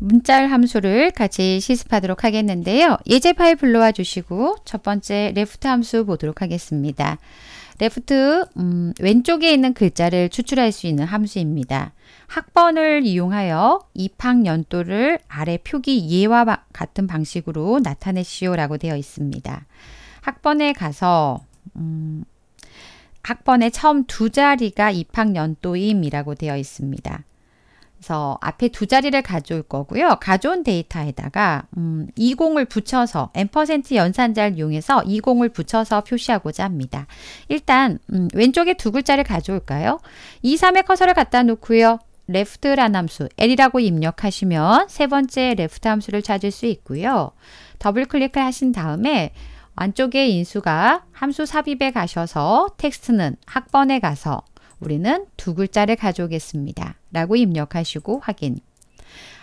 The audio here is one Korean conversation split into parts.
문자열 함수를 같이 실습하도록 하겠는데요. 예제 파일 불러와 주시고 첫 번째 레프트 함수 보도록 하겠습니다. 레프트 음, 왼쪽에 있는 글자를 추출할 수 있는 함수입니다. 학번을 이용하여 입학 연도를 아래 표기 예와 같은 방식으로 나타내시오 라고 되어 있습니다. 학번에 가서 음, 학번의 처음 두 자리가 입학 연도임이라고 되어 있습니다. 그래서 앞에 두 자리를 가져올 거고요. 가져온 데이터에다가 음, 20을 붙여서 n% 연산자를 이용해서 20을 붙여서 표시하고자 합니다. 일단 음, 왼쪽에 두 글자를 가져올까요? 2, 3의 커서를 갖다 놓고요. left란 함수 l이라고 입력하시면 세 번째 left 함수를 찾을 수 있고요. 더블 클릭을 하신 다음에 안쪽에 인수가 함수 삽입에 가셔서 텍스트는 학번에 가서 우리는 두 글자를 가져오겠습니다. 라고 입력하시고 확인.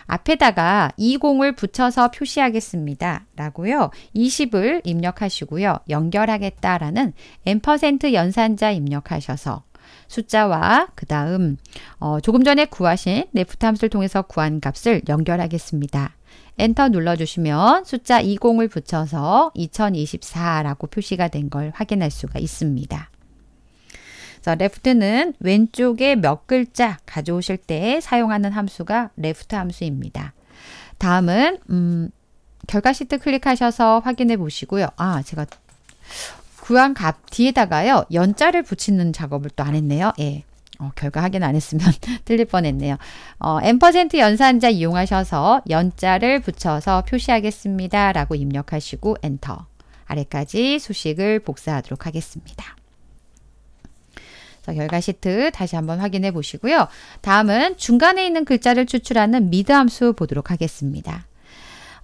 앞에다가 20을 붙여서 표시하겠습니다. 라고요. 20을 입력하시고요. 연결하겠다라는 n% 연산자 입력하셔서 숫자와 그 다음 어, 조금 전에 구하신 레프탐 네 함수를 통해서 구한 값을 연결하겠습니다. 엔터 눌러주시면 숫자 20을 붙여서 2024라고 표시가 된 걸 확인할 수가 있습니다. 자, left는 왼쪽에 몇 글자 가져오실 때 사용하는 함수가 left 함수입니다. 다음은 음, 결과 시트 클릭하셔서 확인해 보시고요. 아, 제가 구한 값 뒤에다가요. 연자를 붙이는 작업을 또 안 했네요. 예. 어, 결과 확인 안 했으면 틀릴 뻔했네요. 어, n% 연산자 이용하셔서 연자를 붙여서 표시하겠습니다. 라고 입력하시고 엔터. 아래까지 수식을 복사하도록 하겠습니다. 자, 결과 시트 다시 한번 확인해 보시고요. 다음은 중간에 있는 글자를 추출하는 미드 함수 보도록 하겠습니다.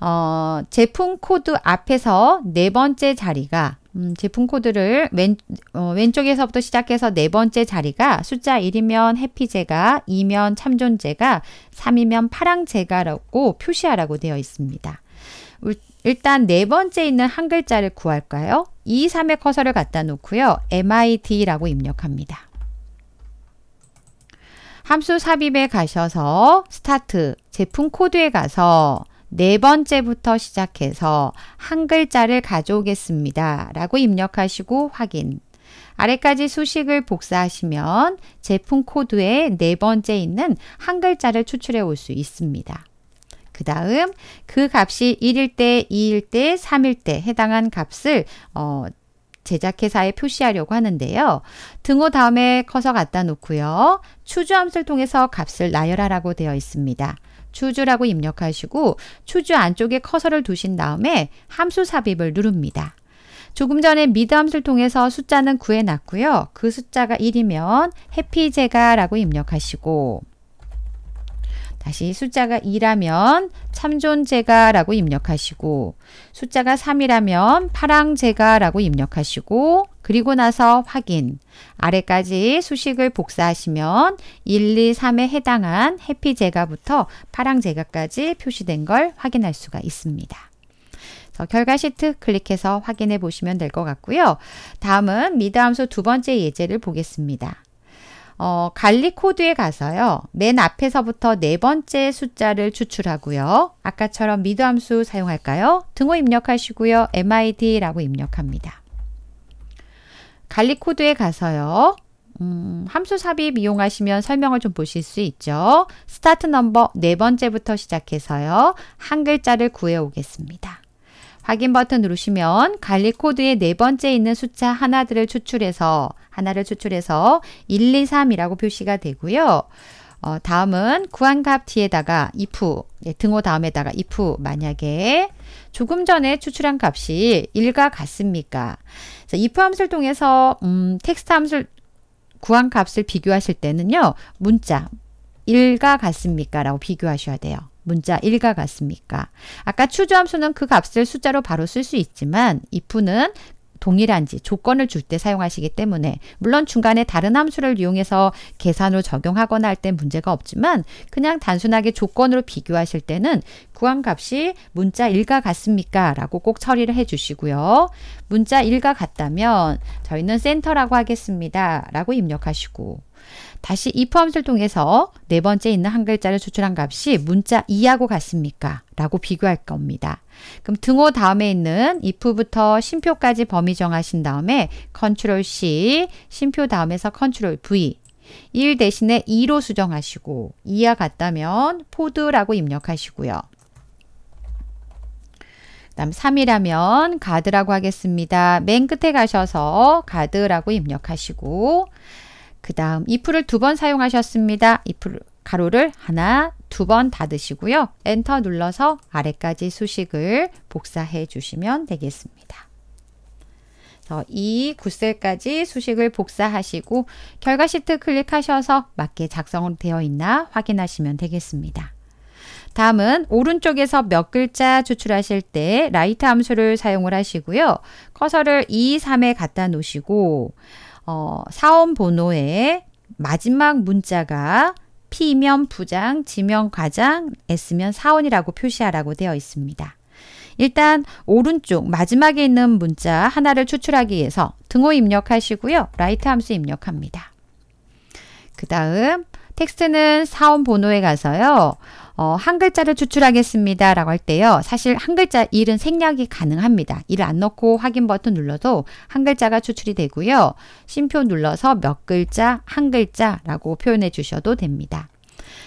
어, 제품 코드 앞에서 네 번째 자리가 음, 제품 코드를 왼, 어, 왼쪽에서부터 시작해서 네 번째 자리가 숫자 1이면 해피제가, 2면 참존제가, 3이면 파랑제가라고 표시하라고 되어 있습니다. 일단 네 번째 있는 한 글자를 구할까요? 2, 3의 커서를 갖다 놓고요. MID라고 입력합니다. 함수 삽입에 가셔서 스타트 제품 코드에 가서 네 번째부터 시작해서 한 글자를 가져오겠습니다. 라고 입력하시고 확인. 아래까지 수식을 복사하시면 제품 코드에네 번째 있는 한 글자를 추출해 올 수 있습니다. 그 다음 그 값이 1일 때, 2일 때, 3일 때 해당한 값을 어, 제작회사에 표시하려고 하는데요. 등호 다음에 커서 갖다 놓고요. 추주함수를 통해서 값을 나열하라고 되어 있습니다. 추주라고 입력하시고 추주 안쪽에 커서를 두신 다음에 함수 삽입을 누릅니다. 조금 전에 미드 함수를 통해서 숫자는 구해놨고요. 그 숫자가 1이면 해피제가라고 입력하시고 다시 숫자가 2라면 참존제가라고 입력하시고 숫자가 3이라면 파랑제가라고 입력하시고 그리고 나서 확인 아래까지 수식을 복사하시면 1, 2, 3에 해당한 해피제가부터 파랑제가까지 표시된 걸 확인할 수가 있습니다. 결과 시트 클릭해서 확인해 보시면 될 것 같고요. 다음은 미드 함수 두 번째 예제를 보겠습니다. 어, 관리 코드에 가서요. 맨 앞에서부터 네 번째 숫자를 추출하고요. 아까처럼 미드 함수 사용할까요? 등호 입력하시고요. MID라고 입력합니다. 관리 코드에 가서요. 음, 함수 삽입 이용하시면 설명을 좀 보실 수 있죠. 스타트 넘버 네 번째부터 시작해서요. 한 글자를 구해 오겠습니다. 확인 버튼 누르시면 관리 코드의 네 번째 있는 숫자 하나들을 추출해서 하나를 추출해서 1, 2, 3이라고 표시가 되고요. 어, 다음은 구한값 뒤에다가 if 예, 등호 다음에다가 if 만약에 조금 전에 추출한 값이 1과 같습니까? 그래서 if 함수를 통해서 음, 텍스트 함수를 구한 값을 비교하실 때는요. 문자 1과 같습니까? 라고 비교하셔야 돼요. 문자 1과 같습니까? 아까 추주함수는 그 값을 숫자로 바로 쓸 수 있지만 if는 동일한지 조건을 줄 때 사용하시기 때문에 물론 중간에 다른 함수를 이용해서 계산으로 적용하거나 할 땐 문제가 없지만 그냥 단순하게 조건으로 비교하실 때는 구함값이 문자 1과 같습니까? 라고 꼭 처리를 해주시고요. 문자 1과 같다면 저희는 센터라고 하겠습니다. 라고 입력하시고 다시 이 포함수를 통해서 네 번째 있는 한 글자를 추출한 값이 문자 이하고 같습니까? 라고 비교할 겁니다. 그럼 등호 다음에 있는 if부터 심표까지 범위 정하신 다음에 컨트롤 C, 심표 다음에서 컨트롤 V 1 대신에 2로 수정하시고 2와 같다면 포드라고 입력하시고요. 그 다음 3이라면 가드라고 하겠습니다. 맨 끝에 가셔서 가드라고 입력하시고 그 다음 if를 두 번 사용하셨습니다. if 가로를 하나, 두 번 닫으시고요. 엔터 눌러서 아래까지 수식을 복사해 주시면 되겠습니다. 이 9셀까지 수식을 복사하시고 결과 시트 클릭하셔서 맞게 작성되어 있나 확인하시면 되겠습니다. 다음은 오른쪽에서 몇 글자 추출하실 때 라이트 함수를 사용을 하시고요. 커서를 2, 3에 갖다 놓으시고 어, 사원 번호에 마지막 문자가 P면 부장, 지면 과장, S면 사원이라고 표시하라고 되어 있습니다. 일단 오른쪽 마지막에 있는 문자 하나를 추출하기 위해서 등호 입력하시고요. 라이트 함수 입력합니다. 그 다음 텍스트는 사원 번호에 가서요. 어, 한 글자를 추출하겠습니다. 라고 할 때요. 사실 한 글자 일은 생략이 가능합니다. 1을 안 넣고 확인 버튼 눌러도 한 글자가 추출이 되고요. 쉼표 눌러서 몇 글자, 한 글자라고 표현해 주셔도 됩니다.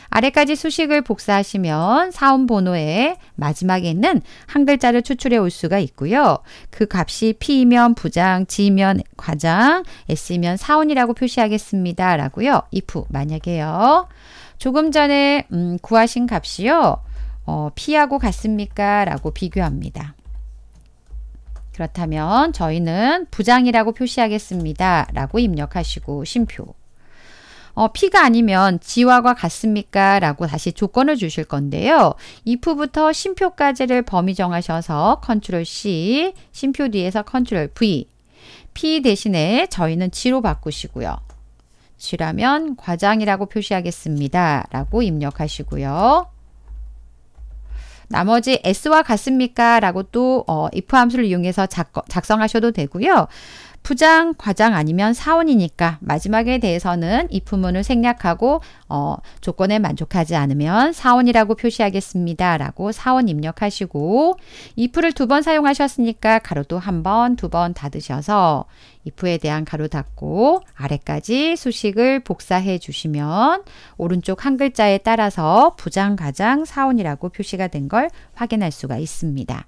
아래까지 수식을 복사하시면 사원 번호의 마지막에 있는 한 글자를 추출해 올 수가 있고요. 그 값이 P면 부장, G면 과장, S면 사원이라고 표시하겠습니다. 라고요. if 만약에요. 조금 전에 음, 구하신 값이요. 어, P하고 같습니까? 라고 비교합니다. 그렇다면 저희는 부장이라고 표시하겠습니다. 라고 입력하시고 심표 어, 피가 아니면 지와과 같습니까? 라고 다시 조건을 주실 건데요. if부터 심표까지를 범위 정하셔서 컨트롤 C, 심표 뒤에서 컨트롤 V. P 대신에 저희는 G로 바꾸시고요. G라면 과장이라고 표시하겠습니다. 라고 입력하시고요. 나머지 S와 같습니까? 라고 또 어, if 함수를 이용해서 작, 작성하셔도 되고요. 부장, 과장 아니면 사원이니까 마지막에 대해서는 이 부문을 생략하고 어, 조건에 만족하지 않으면 사원이라고 표시하겠습니다. 라고 사원 입력하시고 if를 두 번 사용하셨으니까 가로도 한 번, 두 번 닫으셔서 if에 대한 가로 닫고 아래까지 수식을 복사해 주시면 오른쪽 한 글자에 따라서 부장, 과장, 사원이라고 표시가 된 걸 확인할 수가 있습니다.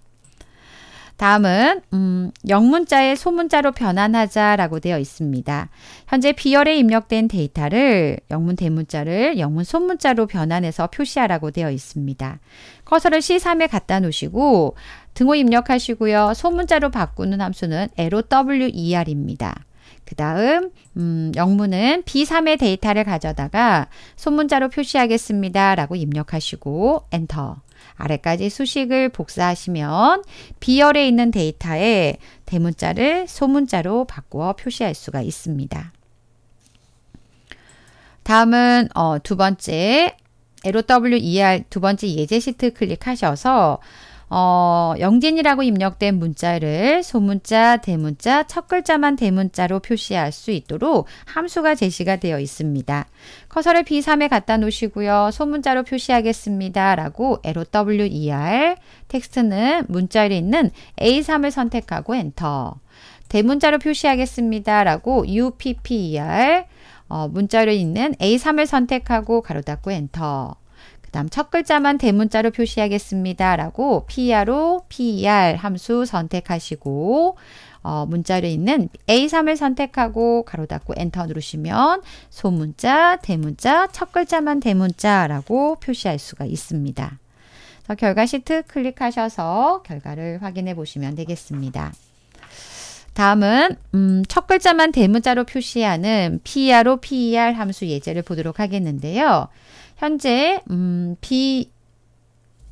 다음은 음, 영문자의 소문자로 변환하자라고 되어 있습니다. 현재 비열에 입력된 데이터를 영문 대문자를 영문 소문자로 변환해서 표시하라고 되어 있습니다. 커서를 C3에 갖다 놓으시고 등호 입력하시고요. 소문자로 바꾸는 함수는 LOWER입니다. 그 다음 음, 영문은 B3의 데이터를 가져다가 소문자로 표시하겠습니다 라고 입력하시고 엔터 아래까지 수식을 복사하시면 비열에 있는 데이터에 대문자를 소문자로 바꾸어 표시할 수가 있습니다. 다음은 어, 두 번째 LOW ER 두 번째 예제 시트 클릭하셔서 어, 영진이라고 입력된 문자를 소문자, 대문자, 첫 글자만 대문자로 표시할 수 있도록 함수가 제시가 되어 있습니다. 커서를 B3에 갖다 놓으시고요. 소문자로 표시하겠습니다. 라고 LOWER, 텍스트는 문자열 있는 A3을 선택하고 엔터. 대문자로 표시하겠습니다. 라고 UPPER, 어, 문자열 있는 A3을 선택하고 가로 닫고 엔터. 다음 첫 글자만 대문자로 표시하겠습니다. 라고 PR로 PER 함수 선택하시고 어, 문자로 있는 A3을 선택하고 가로 닫고 엔터 누르시면 소문자, 대문자, 첫 글자만 대문자라고 표시할 수가 있습니다. 자, 결과 시트 클릭하셔서 결과를 확인해 보시면 되겠습니다. 다음은 음, 첫 글자만 대문자로 표시하는 PR로 PER 함수 예제를 보도록 하겠는데요. 현재 음,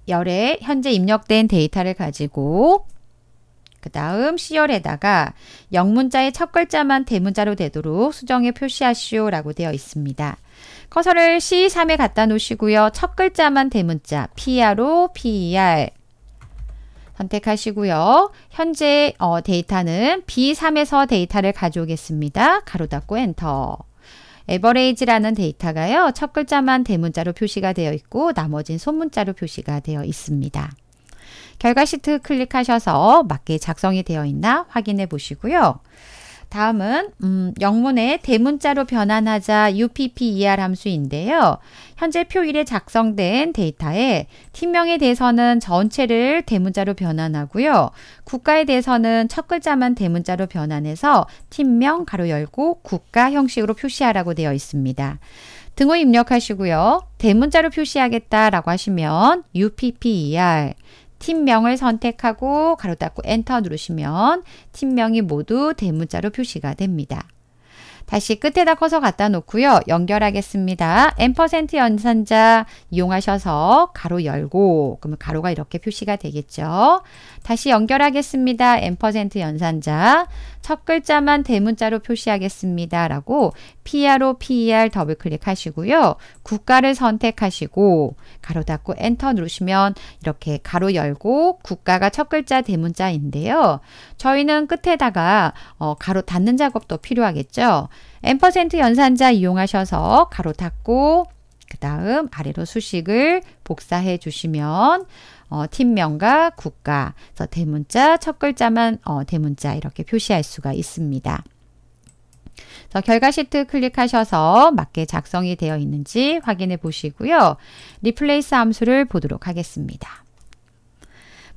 B열에 현재 입력된 데이터를 가지고 그 다음 C열에다가 영문자의 첫 글자만 대문자로 되도록 수정해 표시하시오 라고 되어 있습니다. 커서를 C3에 갖다 놓으시고요. 첫 글자만 대문자 PR로 PER 선택하시고요. 현재 어, 데이터는 B3에서 데이터를 가져오겠습니다. 가로 닫고 엔터 에버레이지라는 데이터가요. 첫 글자만 대문자로 표시가 되어 있고 나머진 소문자로 표시가 되어 있습니다. 결과 시트 클릭하셔서 맞게 작성이 되어 있나 확인해 보시고요. 다음은 음, 영문의 대문자로 변환하자 UPPER 함수인데요. 현재 표 1에 작성된 데이터에 팀명에 대해서는 전체를 대문자로 변환하고요. 국가에 대해서는 첫 글자만 대문자로 변환해서 팀명 가로 열고 국가 형식으로 표시하라고 되어 있습니다. 등호 입력하시고요. 대문자로 표시하겠다라고 하시면 UPPER 팀명을 선택하고 가로 닫고 엔터 누르시면 팀명이 모두 대문자로 표시가 됩니다. 다시 끝에다 커서 갖다 놓고요. 연결하겠습니다. 앰퍼 연산자 이용하셔서 가로 열고 그러면 가로가 이렇게 표시가 되겠죠. 다시 연결하겠습니다. 앰퍼 연산자 첫 글자만 대문자로 표시하겠습니다. 라고 PR로 PER 더블 클릭하시고요. 국가를 선택하시고 가로 닫고 엔터 누르시면 이렇게 가로 열고 국가가 첫 글자 대문자인데요. 저희는 끝에다가 어, 가로 닫는 작업도 필요하겠죠. n% 연산자 이용하셔서 가로 닫고 그 다음 아래로 수식을 복사해 주시면 어, 팀명과 국가, 그래서 대문자, 첫 글자만 어, 대문자 이렇게 표시할 수가 있습니다. 그래서 결과 시트 클릭하셔서 맞게 작성이 되어 있는지 확인해 보시고요. 리플레이스 함수를 보도록 하겠습니다.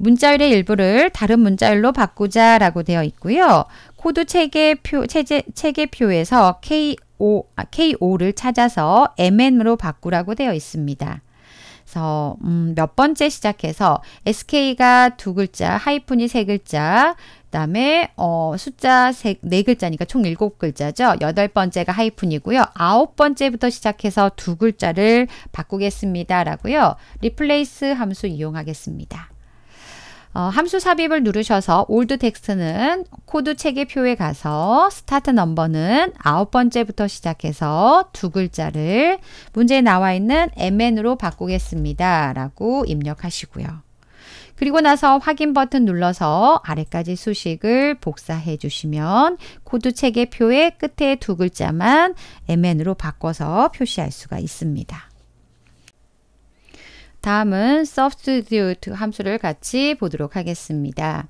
문자열의 일부를 다른 문자열로 바꾸자 라고 되어 있고요. 코드 체계표, 체제, 체계표에서 KO, 아, KO를 찾아서 MN으로 바꾸라고 되어 있습니다. 그래서 음, 몇 번째 시작해서 SK가 두 글자, 하이픈이 세 글자, 그다음에 어, 숫자 세, 네 글자니까 총 일곱 글자죠. 여덟 번째가 하이픈이고요. 아홉 번째부터 시작해서 두 글자를 바꾸겠습니다라고요. 리플레이스 함수 이용하겠습니다. 어, 함수 삽입을 누르셔서 올드 텍스트는 코드 체계표에 가서 스타트 넘버는 아홉 번째부터 시작해서 두 글자를 문제에 나와 있는 mn으로 바꾸겠습니다. 라고 입력하시고요. 그리고 나서 확인 버튼 눌러서 아래까지 수식을 복사해 주시면 코드 체계표의 끝에 두 글자만 mn으로 바꿔서 표시할 수가 있습니다. 다음은 substitute 함수를 같이 보도록 하겠습니다.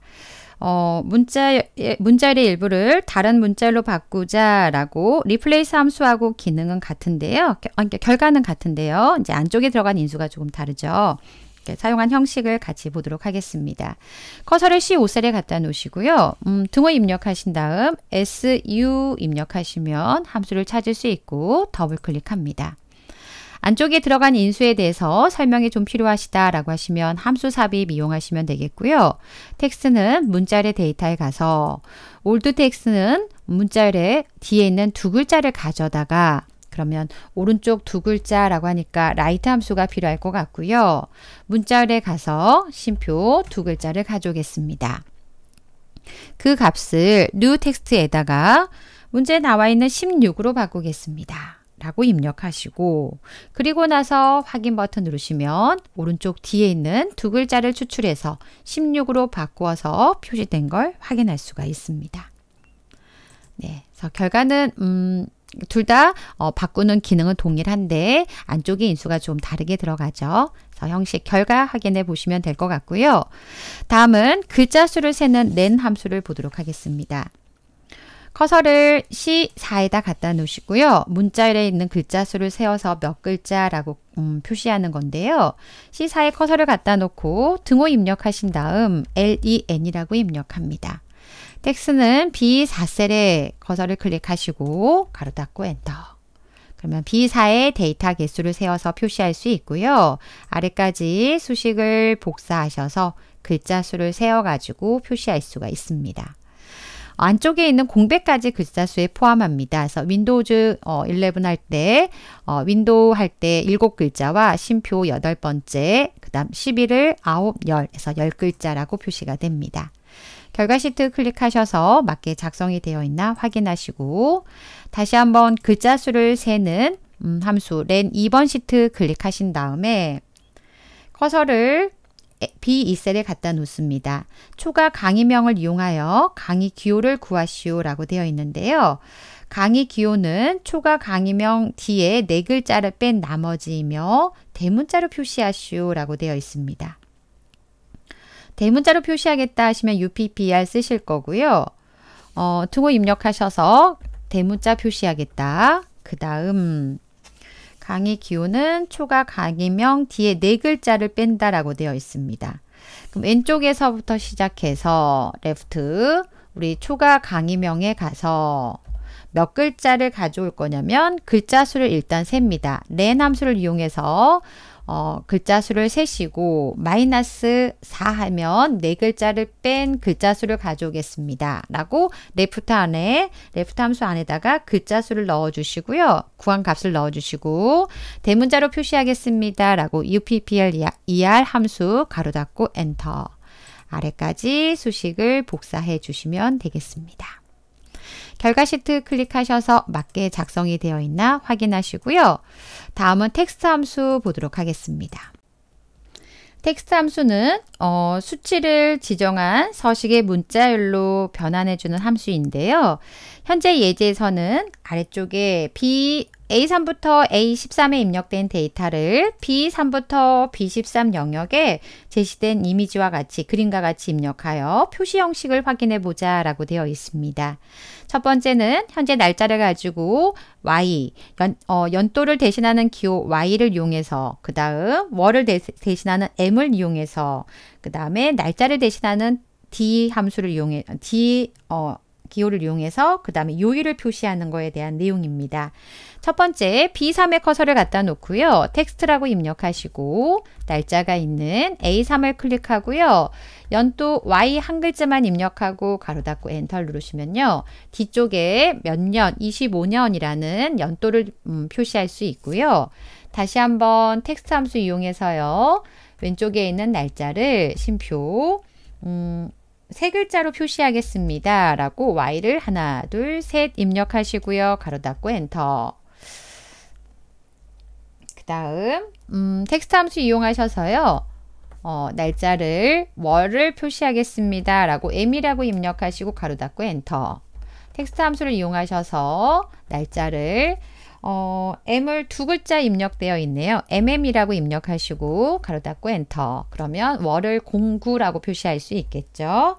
어, 문자, 예, 문자의 일부를 다른 문자로 바꾸자 라고 리플레이스 함수하고 기능은 같은데요. 그러니까 결과는 같은데요. 이제 안쪽에 들어간 인수가 조금 다르죠. 사용한 형식을 같이 보도록 하겠습니다. 커서를 C5셀에 갖다 놓으시고요. 음, 등호 입력하신 다음 SU 입력하시면 함수를 찾을 수 있고 더블클릭합니다. 안쪽에 들어간 인수에 대해서 설명이 좀 필요하시다라고 하시면 함수 삽입 이용하시면 되겠고요. 텍스트는 문자열의 데이터에 가서 올드 텍스트는 문자열의 뒤에 있는 두 글자를 가져다가 그러면 오른쪽 두 글자라고 하니까 라이트 함수가 필요할 것 같고요. 문자열에 가서 심표 두 글자를 가져오겠습니다. 그 값을 new t e x t 에다가 문제에 나와 있는 16으로 바꾸겠습니다. 라고 입력하시고 그리고 나서 확인 버튼 누르시면 오른쪽 뒤에 있는 두 글자를 추출해서 16으로 바꾸어서 표시된 걸 확인할 수가 있습니다. 네, 그래서 결과는 음, 둘다 어, 바꾸는 기능은 동일한데 안쪽에 인수가 좀 다르게 들어가죠. 그래서 형식 결과 확인해 보시면 될 것 같고요. 다음은 글자 수를 세는 l 함수를 보도록 하겠습니다. 커서를 C4에다 갖다 놓으시고요. 문자열에 있는 글자 수를 세어서 몇 글자라고 음, 표시하는 건데요. C4에 커서를 갖다 놓고 등호 입력하신 다음 LEN이라고 입력합니다. 텍스는 B4셀에 커서를 클릭하시고 가로 닫고 엔터. 그러면 B4의 데이터 개수를 세워서 표시할 수 있고요. 아래까지 수식을 복사하셔서 글자 수를 세어가지고 표시할 수가 있습니다. 안쪽에 있는 공백까지 글자수에 포함합니다. 그래서 윈도우즈 11할 어, 때, 어, 윈도우 할 때 7글자와 심표 8번째, 그 다음 11을 9, 10에서 10글자라고 표시가 됩니다. 결과 시트 클릭하셔서 맞게 작성이 되어 있나 확인하시고 다시 한번 글자 수를 세는 음, 함수 len 2번 시트 클릭하신 다음에 커서를 B2셀에 갖다 놓습니다. 초과 강의명을 이용하여 강의 기호를 구하시오라고 되어 있는데요. 강의 기호는 초과 강의명 뒤에 네 글자를 뺀 나머지이며 대문자로 표시하시오라고 되어 있습니다. 대문자로 표시하겠다 하시면 UPPR 쓰실 거고요. 어, 등호 입력하셔서 대문자 표시하겠다. 그 다음 강의 기호는 초과 강의명 뒤에 네 글자를 뺀다라고 되어 있습니다. 그럼 왼쪽에서부터 시작해서 레프트 우리 초가 강의명에 가서 몇 글자를 가져올 거냐면 글자 수를 일단 셉니다. l 네 함수를 이용해서 어, 글자 수를 세시고 마이너스 4 하면 네 글자를 뺀 글자 수를 가져오겠습니다. 라고 레프트 안에 레프트 함수 안에다가 글자 수를 넣어 주시고요. 구한 값을 넣어 주시고 대문자로 표시하겠습니다. 라고 UPPL ER 함수 가로 닫고 엔터 아래까지 수식을 복사해 주시면 되겠습니다. 결과 시트 클릭하셔서 맞게 작성이 되어 있나 확인하시고요. 다음은 텍스트 함수 보도록 하겠습니다. 텍스트 함수는 어, 수치를 지정한 서식의 문자열로 변환해주는 함수인데요. 현재 예제에서는 아래쪽에 b A3부터 A13에 입력된 데이터를 B3부터 B13 영역에 제시된 이미지와 같이 그림과 같이 입력하여 표시 형식을 확인해 보자 라고 되어 있습니다. 첫 번째는 현재 날짜를 가지고 Y, 연, 어, 연도를 대신하는 기호 Y를 이용해서 그 다음 월을 대, 신하는 M을 이용해서 그 다음에 날짜를 대신하는 D 함수를 이용해 D 어, 기호를 이용해서 그 다음에 요일을 표시하는 거에 대한 내용입니다. 첫 번째 B3에 커서를 갖다 놓고요. 텍스트라고 입력하시고 날짜가 있는 A3을 클릭하고요. 연도 Y 한 글자만 입력하고 가로 닫고 엔터 누르시면요. 뒤쪽에 몇 년, 25년이라는 연도를 음, 표시할 수 있고요. 다시 한번 텍스트 함수 이용해서요. 왼쪽에 있는 날짜를 심표 음, 세 글자로 표시하겠습니다. 라고 y를 하나, 둘, 셋 입력하시고요. 가로 닫고 엔터. 그 다음 음, 텍스트 함수 이용하셔서요. 어, 날짜를 월을 표시하겠습니다. 라고 m이라고 입력하시고 가로 닫고 엔터. 텍스트 함수를 이용하셔서 날짜를 어, M을 두 글자 입력되어 있네요. MM이라고 입력하시고 가로 닫고 엔터. 그러면 월을 공구라고 표시할 수 있겠죠.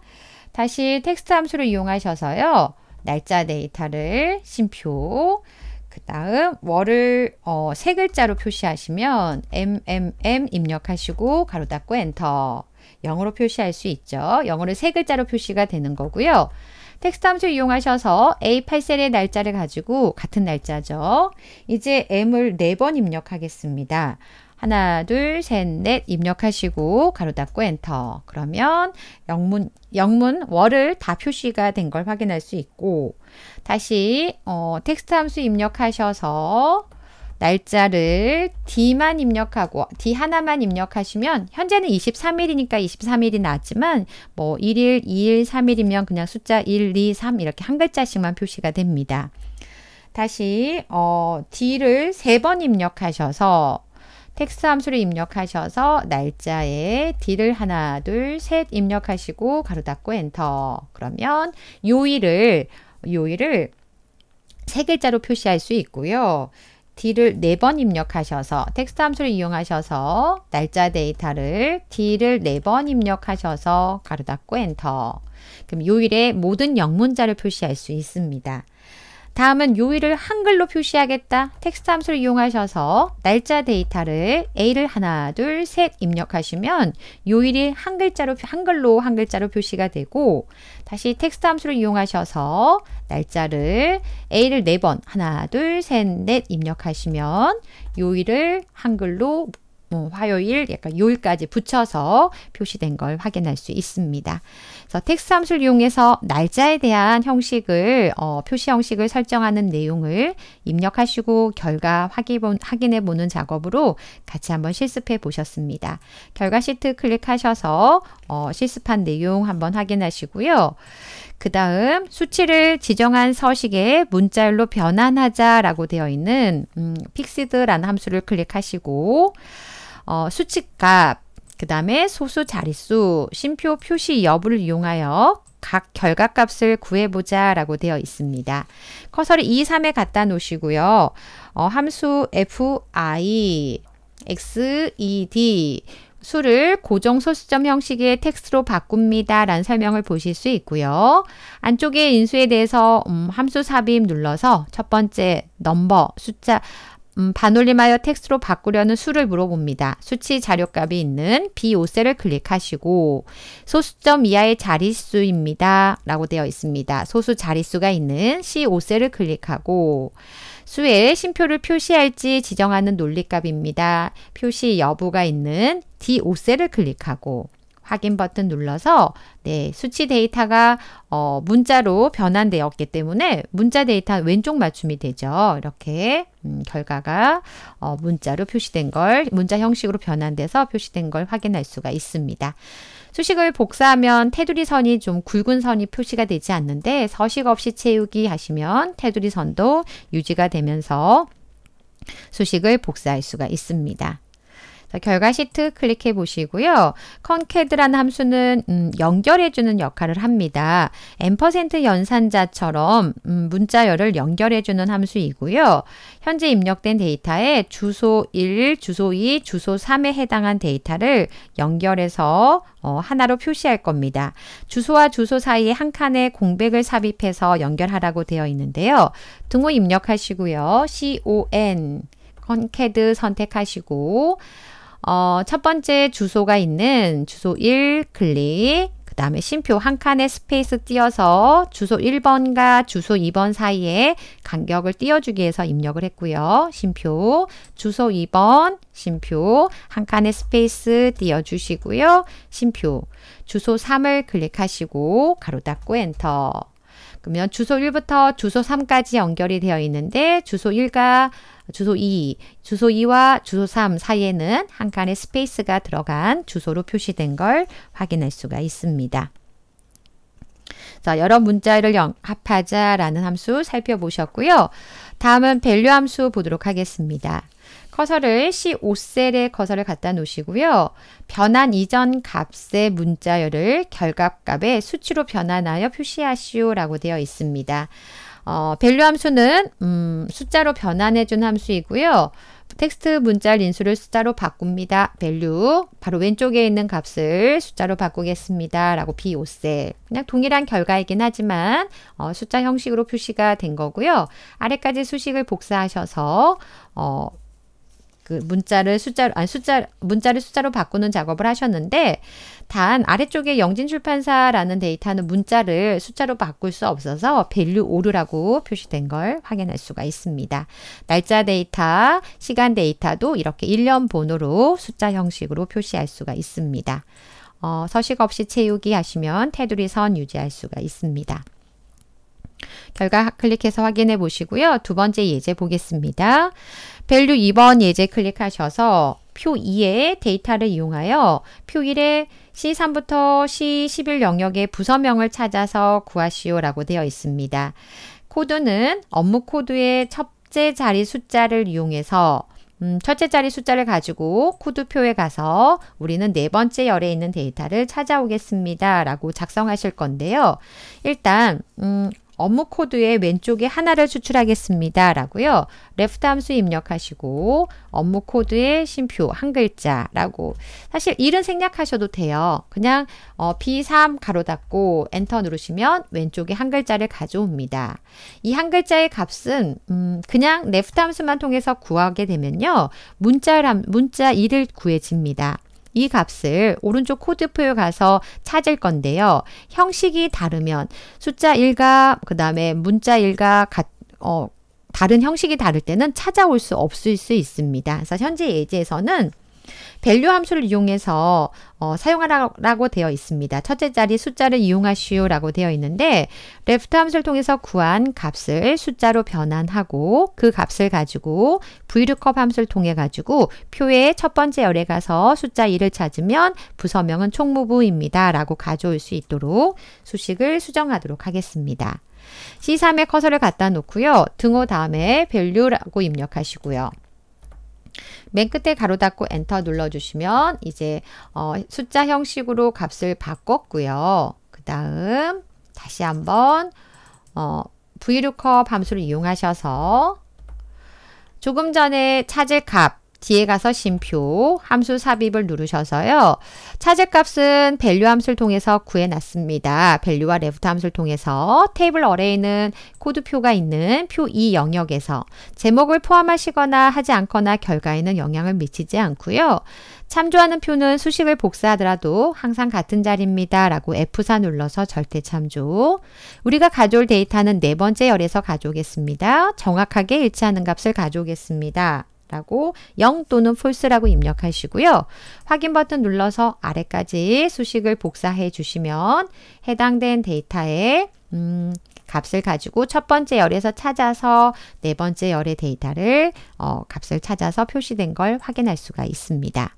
다시 텍스트 함수를 이용하셔서요. 날짜 데이터를 심표 그 다음 월을 어, 세 글자로 표시하시면 MMM 입력하시고 가로 닫고 엔터 영어로 표시할 수 있죠. 영어를 세 글자로 표시가 되는 거고요. 텍스트 함수 이용하셔서 A8셀의 날짜를 가지고 같은 날짜죠. 이제 M을 4번 입력하겠습니다. 하나, 둘, 셋, 넷 입력하시고 가로 닫고 엔터. 그러면 영문, 영문 월을 다 표시가 된 걸 확인할 수 있고 다시 어, 텍스트 함수 입력하셔서 날짜를 D만 입력하고 D 하나만 입력하시면 현재는 23일이니까 23일이 나왔지만 뭐 1일, 2일, 3일이면 그냥 숫자 1, 2, 3 이렇게 한 글자씩만 표시가 됩니다. 다시 어, D를 세 번 입력하셔서 텍스트 함수를 입력하셔서 날짜에 D를 하나, 둘, 셋 입력하시고 가로 닫고 엔터. 그러면 요일을 요일을 세 글자로 표시할 수 있고요. D를 4번 입력하셔서 텍스트 함수를 이용하셔서 날짜 데이터를 D를 4번 입력하셔서 가로 닫고 엔터 그럼 요일에 모든 영문자를 표시할 수 있습니다. 다음은 요일을 한글로 표시하겠다. 텍스트 함수를 이용하셔서 날짜 데이터를 A를 하나, 둘, 셋 입력하시면 요일이 한 글자로, 한글로 한 글자로 표시가 되고 다시 텍스트 함수를 이용하셔서 날짜를 A를 네 번 하나, 둘, 셋, 넷 입력하시면 요일을 한글로 뭐 화요일 약간 요일까지 붙여서 표시된 걸 확인할 수 있습니다. 그래서 텍스 함수를 이용해서 날짜에 대한 형식을 어, 표시 형식을 설정하는 내용을 입력하시고 결과 확인해 보는 작업으로 같이 한번 실습해 보셨습니다. 결과 시트 클릭하셔서 어, 실습한 내용 한번 확인하시고요. 그 다음 수치를 지정한 서식에 문자열로 변환하자라고 되어 있는 픽시드라는 음, 함수를 클릭하시고 어, 수치값, 그 다음에 소수 자릿수, 심표 표시 여부를 이용하여 각 결과값을 구해보자 라고 되어 있습니다. 커서를 2, 3에 갖다 놓으시고요. 어, 함수 fi, xed, 수를 고정 소수점 형식의 텍스트로 바꿉니다. 라는 설명을 보실 수 있고요. 안쪽에 인수에 대해서 음, 함수 삽입 눌러서 첫 번째 넘버 숫자 음, 반올림하여 텍스트로 바꾸려는 수를 물어봅니다. 수치 자료값이 있는 B5셀을 클릭하시고 소수점 이하의 자릿수입니다. 라고 되어 있습니다. 소수 자릿수가 있는 C5셀을 클릭하고 수에 심표를 표시할지 지정하는 논리값입니다. 표시 여부가 있는 D5셀을 클릭하고 확인 버튼 눌러서 네, 수치 데이터가 어, 문자로 변환되었기 때문에 문자 데이터 왼쪽 맞춤이 되죠. 이렇게 음, 결과가 어, 문자로 표시된 걸 문자 형식으로 변환돼서 표시된 걸 확인할 수가 있습니다. 수식을 복사하면 테두리 선이 좀 굵은 선이 표시가 되지 않는데 서식 없이 채우기 하시면 테두리 선도 유지가 되면서 수식을 복사할 수가 있습니다. 자, 결과 시트 클릭해 보시고요. c o n c a t 라는 함수는 음, 연결해 주는 역할을 합니다. m% 연산자처럼 음, 문자열을 연결해 주는 함수이고요. 현재 입력된 데이터에 주소 1, 주소 2, 주소 3에 해당한 데이터를 연결해서 어, 하나로 표시할 겁니다. 주소와 주소 사이에 한칸의 공백을 삽입해서 연결하라고 되어 있는데요. 등호 입력하시고요. con, con, cad 선택하시고 어, 첫 번째 주소가 있는 주소 1 클릭 그 다음에 쉼표 한 칸에 스페이스 띄어서 주소 1번과 주소 2번 사이에 간격을 띄워주기 위해서 입력을 했고요. 쉼표 주소 2번 쉼표 한 칸에 스페이스 띄워주시고요. 쉼표 주소 3을 클릭하시고 가로 닫고 엔터 그러면 주소 1부터 주소 3까지 연결이 되어 있는데 주소 1과 주소 2, 주소 2와 주소 3 사이에는 한 칸의 스페이스가 들어간 주소로 표시된 걸 확인할 수가 있습니다. 자, 여러 문자를 연, 합하자라는 함수 살펴보셨고요. 다음은 밸류 함수 보도록 하겠습니다. 커서를 C5셀에 커서를 갖다 놓으시고요. 변환 이전 값의 문자열을 결과값에 수치로 변환하여 표시하시오라고 되어 있습니다. 어, 밸류 함수는 음, 숫자로 변환해 준 함수이고요. 텍스트 문자 인수를 숫자로 바꿉니다. value 바로 왼쪽에 있는 값을 숫자로 바꾸겠습니다. 라고 비오셀 그냥 동일한 결과이긴 하지만 어, 숫자 형식으로 표시가 된 거고요. 아래까지 수식을 복사하셔서 어, 그 문자를 숫자로 아니 숫자 문자를 숫자로 바꾸는 작업을 하셨는데 단 아래쪽에 영진 출판사라는 데이터는 문자를 숫자로 바꿀 수 없어서 밸류 오류라고 표시된 걸 확인할 수가 있습니다. 날짜 데이터, 시간 데이터도 이렇게 일련 번호로 숫자 형식으로 표시할 수가 있습니다. 어, 서식 없이 채우기 하시면 테두리 선 유지할 수가 있습니다. 결과 클릭해서 확인해 보시고요. 두 번째 예제 보겠습니다. 밸류 2번 예제 클릭하셔서 표 2의 데이터를 이용하여 표 1의 C3부터 C11 영역의 부서명을 찾아서 구하시오라고 되어 있습니다. 코드는 업무 코드의 첫째 자리 숫자를 이용해서 음, 첫째 자리 숫자를 가지고 코드표에 가서 우리는 네 번째 열에 있는 데이터를 찾아오겠습니다. 라고 작성하실 건데요. 일단 음, 업무 코드의 왼쪽에 하나를 추출하겠습니다. 라고요. left 함수 입력하시고 업무 코드의 심표 한 글자라고 사실 일은 생략하셔도 돼요. 그냥 어, B3 가로 닫고 엔터 누르시면 왼쪽에 한 글자를 가져옵니다. 이 한 글자의 값은 음, 그냥 left 함수만 통해서 구하게 되면요. 문자 문자 1을 구해집니다. 이 값을 오른쪽 코드표에 가서 찾을 건데요. 형식이 다르면 숫자 1과 그 다음에 문자 1과 어, 다른 형식이 다를 때는 찾아올 수 없을 수 있습니다. 그래서 현재 예제에서는 밸류 함수를 이용해서 어, 사용하라고 되어 있습니다. 첫째 자리 숫자를 이용하시오라고 되어 있는데 left 함수를 통해서 구한 값을 숫자로 변환하고 그 값을 가지고 vlookup 함수를 통해 가지고 표의 첫 번째 열에 가서 숫자 1을 찾으면 부서명은 총무부입니다. 라고 가져올 수 있도록 수식을 수정하도록 하겠습니다. C3에 커서를 갖다 놓고요. 등호 다음에 value라고 입력하시고요. 맨 끝에 가로 닫고 엔터 눌러주시면 이제 어, 숫자 형식으로 값을 바꿨고요. 그 다음 다시 한번 어, v l 커 함수를 이용하셔서 조금 전에 찾을 값 뒤에 가서 심표 함수 삽입을 누르셔서요. 차제값은 밸류 함수를 통해서 구해놨습니다. 밸류와 레프트 함수를 통해서 테이블 어레이는 코드표가 있는 표2 영역에서 제목을 포함하시거나 하지 않거나 결과에는 영향을 미치지 않고요. 참조하는 표는 수식을 복사하더라도 항상 같은 자리입니다. 라고 F4 눌러서 절대 참조. 우리가 가져올 데이터는 네 번째 열에서 가져오겠습니다. 정확하게 일치하는 값을 가져오겠습니다. 라고 0 또는 false라고 입력하시고요. 확인 버튼 눌러서 아래까지 수식을 복사해 주시면 해당된 데이터에 음, 값을 가지고 첫 번째 열에서 찾아서 네 번째 열의 데이터를 어, 값을 찾아서 표시된 걸 확인할 수가 있습니다.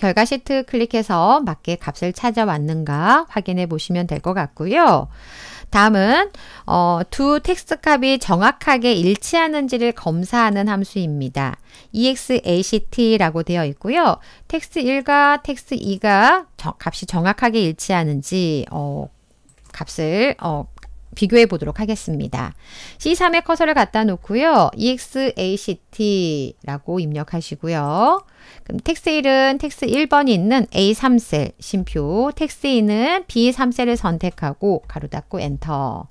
결과 시트 클릭해서 맞게 값을 찾아왔는가 확인해 보시면 될 것 같고요. 다음은 어, 두 텍스트 값이 정확하게 일치하는지를 검사하는 함수입니다. exact라고 되어 있고요. 텍스트 1과 텍스트 2가 저, 값이 정확하게 일치하는지 어, 값을 어, 비교해 보도록 하겠습니다. C3에 커서를 갖다 놓고요. EXACT라고 입력하시고요. 그럼 텍스 1은 텍스 1번이 있는 A3셀 심표, 텍스 2는 B3셀을 선택하고 가로 닫고 엔터.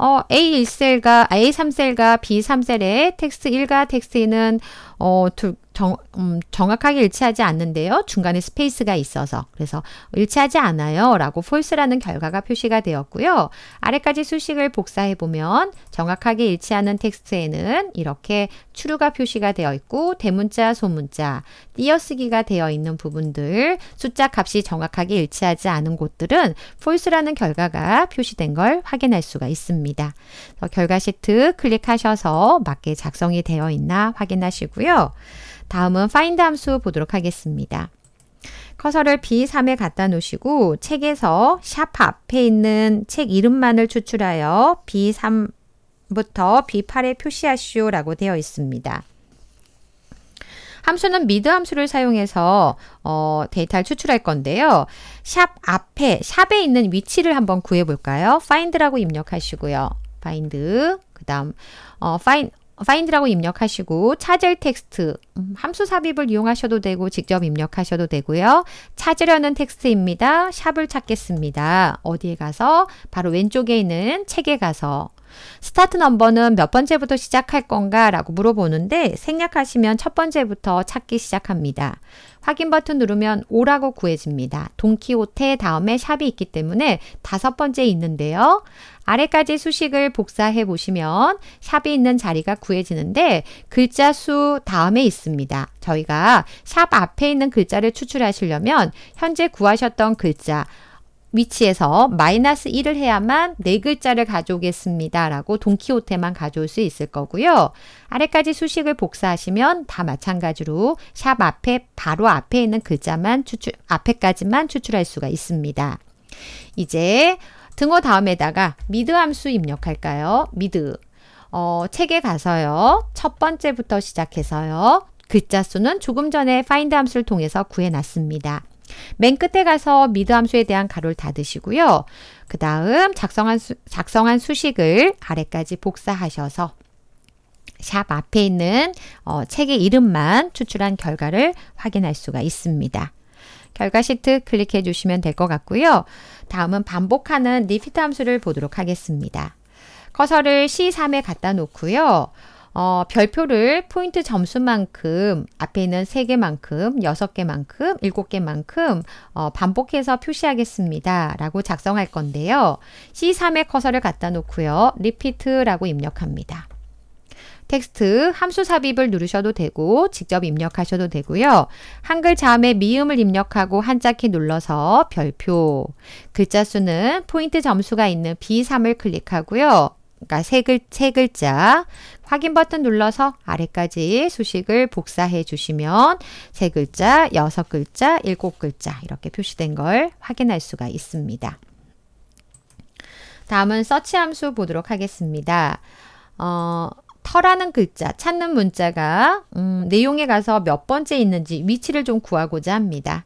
어, A1셀과 A3셀과 B3셀에 텍스 1과 텍스 2는 어, 둘, 정, 음, 정확하게 일치하지 않는데요. 중간에 스페이스가 있어서 그래서 일치하지 않아요 라고 false라는 결과가 표시가 되었고요. 아래까지 수식을 복사해보면 정확하게 일치하는 텍스트에는 이렇게 t r u e 가 표시가 되어 있고 대문자, 소문자, 띄어쓰기가 되어 있는 부분들, 숫자 값이 정확하게 일치하지 않은 곳들은 false라는 결과가 표시된 걸 확인할 수가 있습니다. 결과 시트 클릭하셔서 맞게 작성이 되어 있나 확인하시고요. 다음은 find 함수 보도록 하겠습니다. 커서를 B3에 갖다 놓으시고 책에서 샵 앞에 있는 책 이름만을 추출하여 B3부터 B8에 표시하시오라고 되어 있습니다. 함수는 미드 함수를 사용해서 어, 데이터를 추출할 건데요. 샵 앞에 샵에 있는 위치를 한번 구해 볼까요? find라고 입력하시고요. find 그다음 어, find find라고 입력하시고 찾을 텍스트 음, 함수 삽입을 이용하셔도 되고 직접 입력하셔도 되고요. 찾으려는 텍스트입니다. 샵을 찾겠습니다. 어디에 가서 바로 왼쪽에 있는 책에 가서 스타트 넘버는 몇 번째부터 시작할 건가 라고 물어보는데 생략하시면 첫 번째부터 찾기 시작합니다. 확인 버튼 누르면 오라고 구해집니다. 동키호테 다음에 샵이 있기 때문에 다섯 번째 있는데요. 아래까지 수식을 복사해 보시면 샵이 있는 자리가 구해지는데 글자 수 다음에 있습니다. 저희가 샵 앞에 있는 글자를 추출하시려면 현재 구하셨던 글자 위치에서 마이너스 1을 해야만 네 글자를 가져오겠습니다. 라고 동키호테만 가져올 수 있을 거고요. 아래까지 수식을 복사하시면 다 마찬가지로 샵 앞에 바로 앞에 있는 글자만 추출 앞에까지만 추출할 수가 있습니다. 이제 등호 다음에다가 미드 함수 입력할까요? 미드 어, 책에 가서요. 첫 번째부터 시작해서요. 글자 수는 조금 전에 find 함수를 통해서 구해놨습니다. 맨 끝에 가서 미드 함수에 대한 가로를 닫으시고요. 그 다음 작성한, 작성한 수식을 아래까지 복사하셔서 샵 앞에 있는 어, 책의 이름만 추출한 결과를 확인할 수가 있습니다. 결과 시트 클릭해 주시면 될 것 같고요. 다음은 반복하는 리피트 함수를 보도록 하겠습니다. 커서를 C3에 갖다 놓고요. 어, 별표를 포인트 점수만큼 앞에 있는 3개만큼, 6개만큼, 7개만큼 어, 반복해서 표시하겠습니다. 라고 작성할 건데요. C3에 커서를 갖다 놓고요. 리피트라고 입력합니다. 텍스트 함수 삽입을 누르셔도 되고 직접 입력하셔도 되고요. 한글 자음의 미음을 입력하고 한자키 눌러서 별표 글자 수는 포인트 점수가 있는 B3을 클릭하고요. 그러니까 세, 글, 세 글자 확인 버튼 눌러서 아래까지 수식을 복사해 주시면 세 글자, 여섯 글자, 일곱 글자 이렇게 표시된 걸 확인할 수가 있습니다. 다음은 서치 함수 보도록 하겠습니다. 어, 터라는 글자, 찾는 문자가 음, 내용에 가서 몇 번째 있는지 위치를 좀 구하고자 합니다.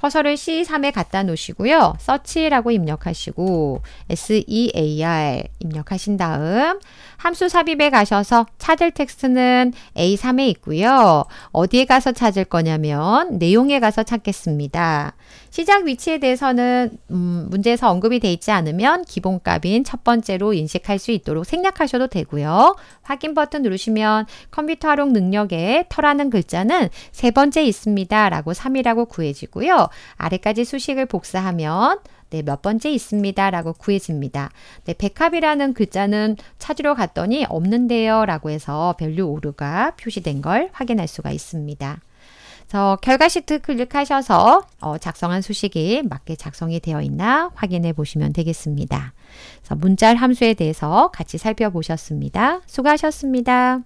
커서를 C3에 갖다 놓으시고요. search라고 입력하시고 SEAR 입력하신 다음 함수 삽입에 가셔서 찾을 텍스트는 A3에 있고요. 어디에 가서 찾을 거냐면 내용에 가서 찾겠습니다. 시작 위치에 대해서는 음, 문제에서 언급이 돼 있지 않으면 기본값인 첫 번째로 인식할 수 있도록 생략하셔도 되고요. 확인 버튼 누르시면 컴퓨터 활용 능력에 터라는 글자는 세 번째 있습니다. 라고 3이라고 구해지고요. 아래까지 수식을 복사하면 네, 몇 번째 있습니다. 라고 구해집니다. 네, 백합이라는 글자는 찾으러 갔더니 없는데요. 라고 해서 밸류 오르가 표시된 걸 확인할 수가 있습니다. 그래서 결과 시트 클릭하셔서 어, 작성한 수식이 맞게 작성이 되어 있나 확인해 보시면 되겠습니다. 그래서 문자 함수에 대해서 같이 살펴보셨습니다. 수고하셨습니다.